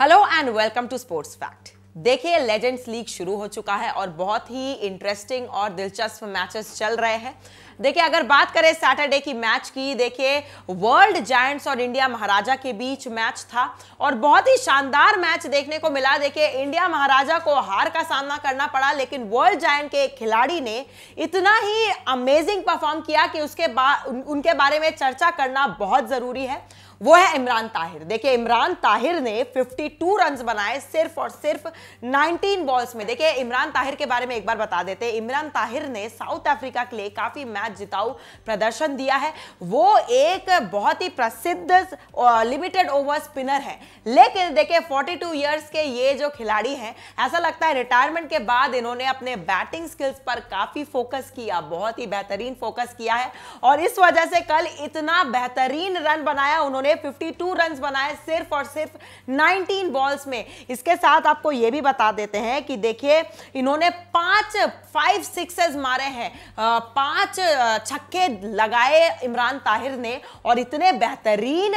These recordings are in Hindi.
hello and welcome to sports fact देखिए लेजेंड्स लीग शुरू हो चुका है और बहुत ही इंटरेस्टिंग और दिलचस्प मैचेस चल रहे हैं देखिए अगर बात करें सैटरडे की मैच की देखिए वर्ल्ड जायंट्स और इंडिया महाराजा के बीच मैच था और बहुत ही शानदार मैच देखने को मिला देखिए इंडिया महाराजा को हार का सामना करना पड़ा लेकिन वर्ल्ड जायंट के खिलाड़ी ने इतना ही अमेजिंग परफॉर्म किया कि उसके बाद उनके बारे में चर्चा करना बहुत ज़रूरी है वो है इमरान ताहिर देखिए इमरान ताहिर ने 52 रन बनाए सिर्फ और सिर्फ 19 बॉल्स में देखिए इमरान ताहिर के बारे में एक बार बता देते इमरान ताहिर ने साउथ अफ्रीका के लिए काफ़ी मैच जिताऊ प्रदर्शन दिया है वो एक बहुत ही प्रसिद्ध लिमिटेड ओवर स्पिनर है लेकिन देखिए 42 इयर्स के ये जो खिलाड़ी हैं ऐसा लगता है रिटायरमेंट के बाद इन्होंने अपने बैटिंग स्किल्स पर काफ़ी फोकस किया बहुत ही बेहतरीन फोकस किया है और इस वजह से कल इतना बेहतरीन रन बनाया उन्होंने उन्होंने 52 रन्स बनाए सिर्फ और सिर्फ 19 बॉल्स में इसके साथ आपको ये भी बता देते हैं कि देखिए इन्होंने पांच फाइव सिक्सेस मारे हैं पांच छक्के लगाए इमरान ताहिर ने और इतने बेहतरीन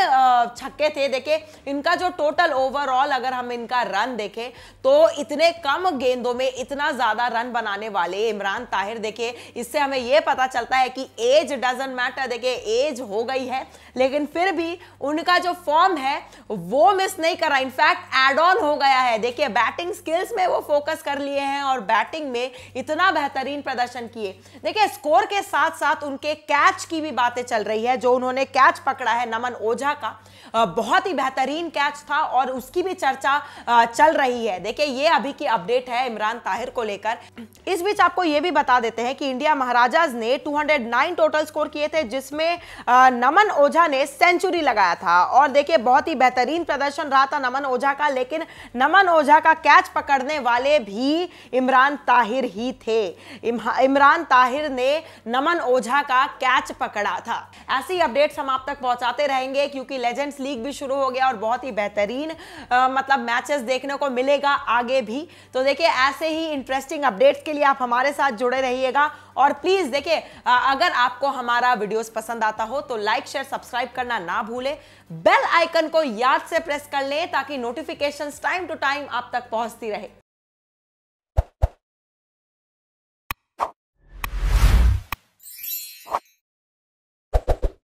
छक्के थे देखिए इनका जो टोटल ओवरऑल अगर हम इनका रन देखें तो इतने कम गेंदों में इतना ज़्यादा रन बनाने वाले इमरान ताहिर देखिए इससे हमें यह पता चलता है कि एज डजेंट मैटर देखिए एज हो गई है लेकिन फिर भी उनका जो फॉर्म है वो मिस नहीं करा इनफैक्ट एड ऑन हो गया है देखिए बैटिंग स्किल्स में वो फोकस कर लिए हैं और बैटिंग में इतना बेहतरीन प्रदर्शन किए देखिए स्कोर के साथ साथ उनके कैच की भी बातें चल रही है जो उन्होंने कैच पकड़ा है नमन ओझा का बहुत ही बेहतरीन कैच था और उसकी भी चर्चा चल रही है देखिए ये अभी की अपडेट है इमरान ताहिर को लेकर इस बीच आपको ये भी बता देते हैं कि इंडिया महाराजाज ने 209 टोटल स्कोर किए थे जिसमें नमन ओझा ने सेंचुरी लगाया आया था और देखिए बहुत ही बेहतरीन प्रदर्शन रहा था नमन ओझा का लेकिन नमन ओझा का कैच पकड़ने वाले भी इमरान ताहिर ही थे इमरान ताहिर ने नमन ओझा का कैच पकड़ा था ऐसी अपडेट्स हम आप तक पहुंचाते रहेंगे क्योंकि लेजेंड्स लीग भी शुरू हो गया और बहुत ही बेहतरीन मतलब मैचेस देखने को मिलेगा आगे भी तो देखिए ऐसे ही इंटरेस्टिंग अपडेट्स के लिए आप हमारे साथ जुड़े रहिएगा और प्लीज़ देखिए अगर आपको हमारा वीडियोस पसंद आता हो तो लाइक शेयर सब्सक्राइब करना ना भूले बेल आइकन को याद से प्रेस कर लें ताकि नोटिफिकेशंस टाइम टू टाइम आप तक पहुंचती रहे